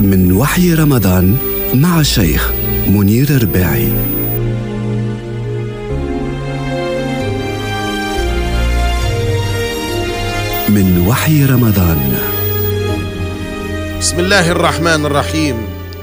من وحي رمضان مع الشيخ منير الرباعي من وحي رمضان بسم الله الرحمن الرحيم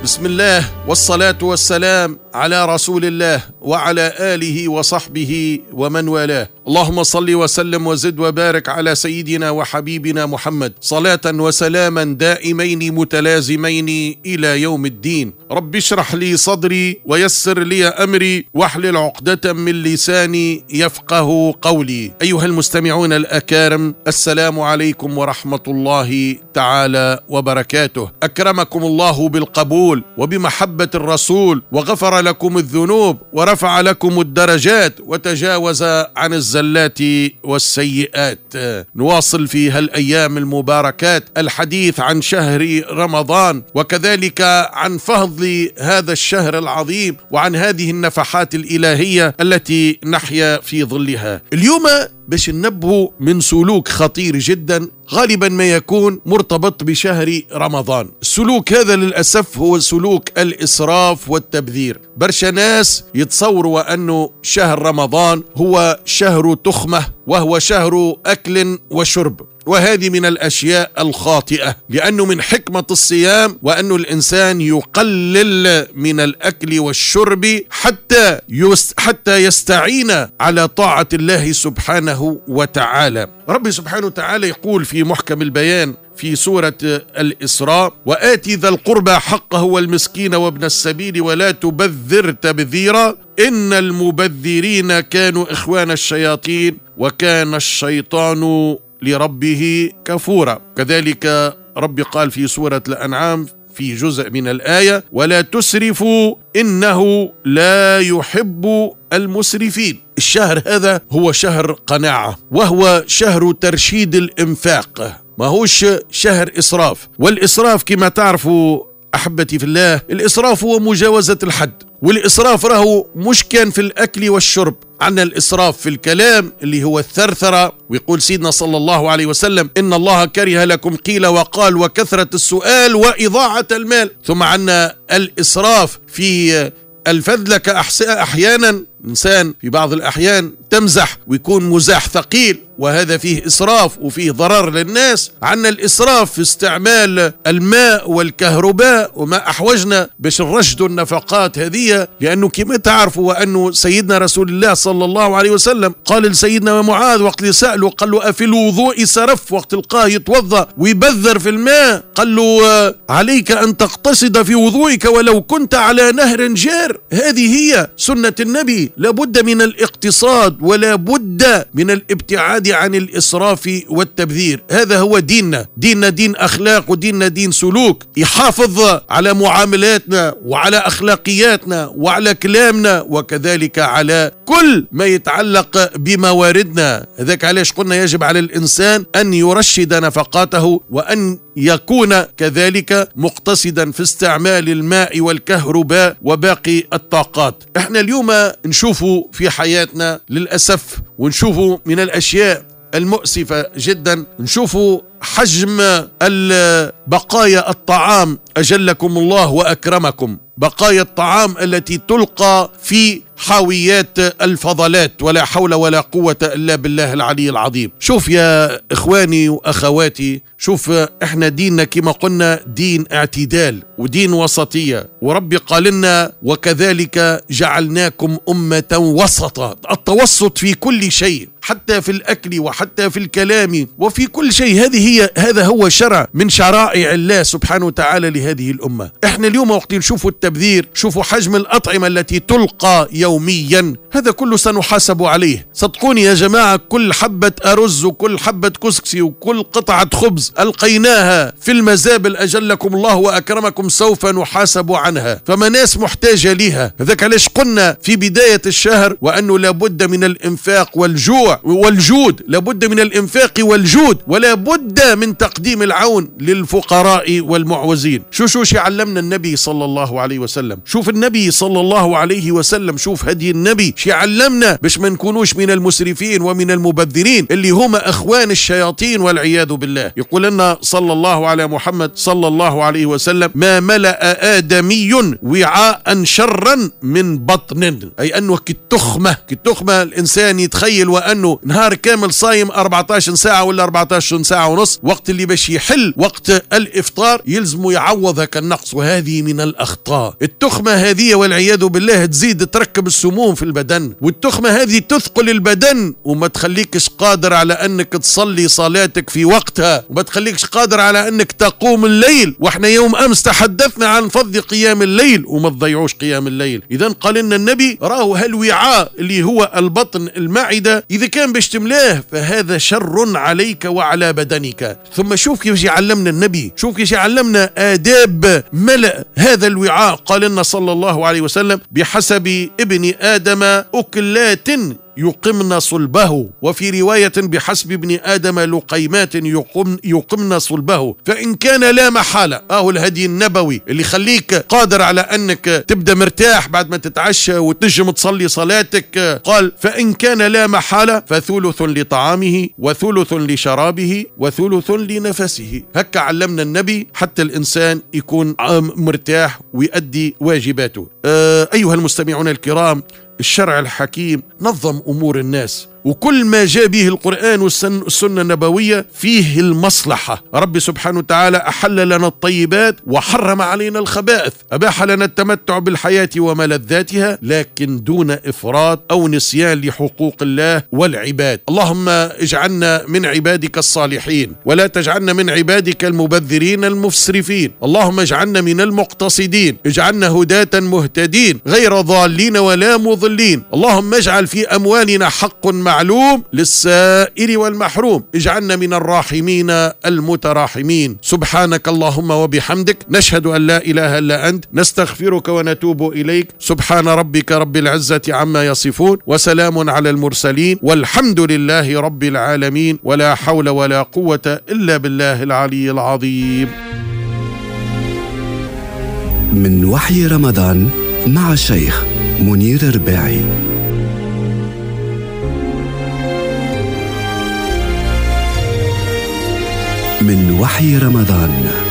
بسم الله والصلاة والسلام على رسول الله وعلى اله وصحبه ومن والاه اللهم صل وسلم وزد وبارك على سيدنا وحبيبنا محمد صلاه وسلاما دائمين متلازمين الى يوم الدين رب اشرح لي صدري ويسر لي امري واحلل عقده من لساني يفقه قولي ايها المستمعون الاكارم السلام عليكم ورحمه الله تعالى وبركاته اكرمكم الله بالقبول وبمحبه الرسول وغفر لكم الذنوب ورفع لكم الدرجات وتجاوز عن الزلات والسيئات نواصل في هالايام المباركات الحديث عن شهر رمضان وكذلك عن فضل هذا الشهر العظيم وعن هذه النفحات الالهيه التي نحيا في ظلها اليوم باش ننبهوا من سلوك خطير جدا غالبا ما يكون مرتبط بشهر رمضان السلوك هذا للأسف هو سلوك الإسراف والتبذير برشا ناس يتصوروا أنه شهر رمضان هو شهر تخمة وهو شهر أكل وشرب وهذه من الأشياء الخاطئة لأنه من حكمة الصيام وأن الإنسان يقلل من الأكل والشرب حتى حتى يستعين على طاعة الله سبحانه وتعالى ربي سبحانه وتعالى يقول في محكم البيان في سورة الإسراء وآتي ذا القربى حقه والمسكين وابن السبيل ولا تبذر تبذيرا إن المبذرين كانوا إخوان الشياطين وكان الشيطان لربه كفورا كذلك ربي قال في سورة الأنعام في جزء من الآية ولا تسرفوا إنه لا يحب المسرفين الشهر هذا هو شهر قناعة وهو شهر ترشيد الإنفاق ما هوش شهر إسراف والإسراف كما تعرفوا أحبتي في الله الإسراف هو مجاوزة الحد والإسراف راهو مش كان في الأكل والشرب عندنا الإسراف في الكلام اللي هو الثرثرة ويقول سيدنا صلى الله عليه وسلم إن الله كره لكم قيل وقال وكثرة السؤال وإضاعة المال ثم عندنا الإسراف في الفذلك أحيانا إنسان في بعض الأحيان تمزح ويكون مزاح ثقيل وهذا فيه إسراف وفيه ضرر للناس عنا الإسراف في استعمال الماء والكهرباء وما أحوجنا باش نرشدوا النفقات هذه لأنه كما تعرفوا وأنه سيدنا رسول الله صلى الله عليه وسلم قال لسيدنا معاذ وقت اللي سأله قال له أفي الوضوء سرف وقت تلقاه يتوضأ ويبذر في الماء قال له آه، عليك أن تقتصد في وضوئك ولو كنت على نهر جار هذه هي سنة النبي لابد من الاقتصاد ولا بد من الابتعاد والابتعاد عن الاسراف والتبذير هذا هو ديننا ديننا دين اخلاق وديننا دين سلوك يحافظ على معاملاتنا وعلى اخلاقياتنا وعلى كلامنا وكذلك على كل ما يتعلق بمواردنا هذاك علاش قلنا يجب على الانسان ان يرشد نفقاته وان يكون كذلك مقتصدا في استعمال الماء والكهرباء وباقي الطاقات احنا اليوم نشوفوا في حياتنا للأسف ونشوفوا من الأشياء المؤسفة جدا نشوفوا حجم بقايا الطعام أجلكم الله وأكرمكم بقايا الطعام التي تلقى في حاويات الفضلات ولا حول ولا قوة إلا بالله العلي العظيم شوف يا إخواني وأخواتي شوف إحنا ديننا كما قلنا دين اعتدال ودين وسطية وربي قال لنا وكذلك جعلناكم أمة وسطا التوسط في كل شيء حتى في الاكل وحتى في الكلام وفي كل شيء هذه هي هذا هو شرع من شرائع الله سبحانه وتعالى لهذه الامه احنا اليوم وقت نشوف التبذير شوفوا حجم الاطعمه التي تلقى يوميا هذا كله سنحاسب عليه صدقوني يا جماعة كل حبة أرز وكل حبة كسكسي وكل قطعة خبز ألقيناها في المزابل أجلكم الله وأكرمكم سوف نحاسب عنها فما ناس محتاجة لها ذاك علاش قلنا في بداية الشهر وأنه لابد من الإنفاق والجوع والجود لابد من الإنفاق والجود ولا بد من تقديم العون للفقراء والمعوزين شو شو علمنا النبي صلى الله عليه وسلم شوف النبي صلى الله عليه وسلم شوف نشوف هدي النبي شي علمنا باش ما نكونوش من المسرفين ومن المبذرين اللي هما اخوان الشياطين والعياذ بالله يقول لنا صلى الله على محمد صلى الله عليه وسلم ما ملأ آدمي وعاء شرا من بطن أي أنه كالتخمة كالتخمة الإنسان يتخيل وأنه نهار كامل صايم 14 ساعة ولا 14 ساعة ونص وقت اللي باش يحل وقت الإفطار يلزم يعوض هكا النقص وهذه من الأخطاء التخمة هذه والعياذ بالله تزيد تركب تسبب السموم في البدن والتخمة هذه تثقل البدن وما تخليكش قادر على أنك تصلي صلاتك في وقتها وما تخليكش قادر على أنك تقوم الليل واحنا يوم أمس تحدثنا عن فض قيام الليل وما تضيعوش قيام الليل إذا قال لنا النبي راهو هالوعاء اللي هو البطن المعدة إذا كان باش تملاه فهذا شر عليك وعلى بدنك ثم شوف كيف يعلمنا النبي شوف كيف يعلمنا آداب ملأ هذا الوعاء قال لنا صلى الله عليه وسلم بحسب ابن ابن آدم أكلات يقمن صلبه وفي رواية بحسب ابن آدم لقيمات يقمن, يقمن صلبه فإن كان لا محالة أهو الهدي النبوي اللي يخليك قادر على أنك تبدأ مرتاح بعد ما تتعشى وتنجم تصلي صلاتك قال فإن كان لا محالة فثلث لطعامه وثلث لشرابه وثلث لنفسه هكا علمنا النبي حتى الإنسان يكون مرتاح ويؤدي واجباته آه، أيها المستمعون الكرام الشرع الحكيم نظم امور الناس وكل ما جاء به القرآن والسنة النبوية فيه المصلحة رب سبحانه وتعالى أحل لنا الطيبات وحرم علينا الخبائث أباح لنا التمتع بالحياة وملذاتها لكن دون إفراط أو نسيان لحقوق الله والعباد اللهم اجعلنا من عبادك الصالحين ولا تجعلنا من عبادك المبذرين المسرفين اللهم اجعلنا من المقتصدين اجعلنا هداة مهتدين غير ضالين ولا مضلين اللهم اجعل في أموالنا حق مع المعلوم للسائر والمحروم اجعلنا من الراحمين المتراحمين سبحانك اللهم وبحمدك نشهد أن لا إله إلا أنت نستغفرك ونتوب إليك سبحان ربك رب العزة عما يصفون وسلام على المرسلين والحمد لله رب العالمين ولا حول ولا قوة إلا بالله العلي العظيم من وحي رمضان مع الشيخ منير الرباعي من وحي رمضان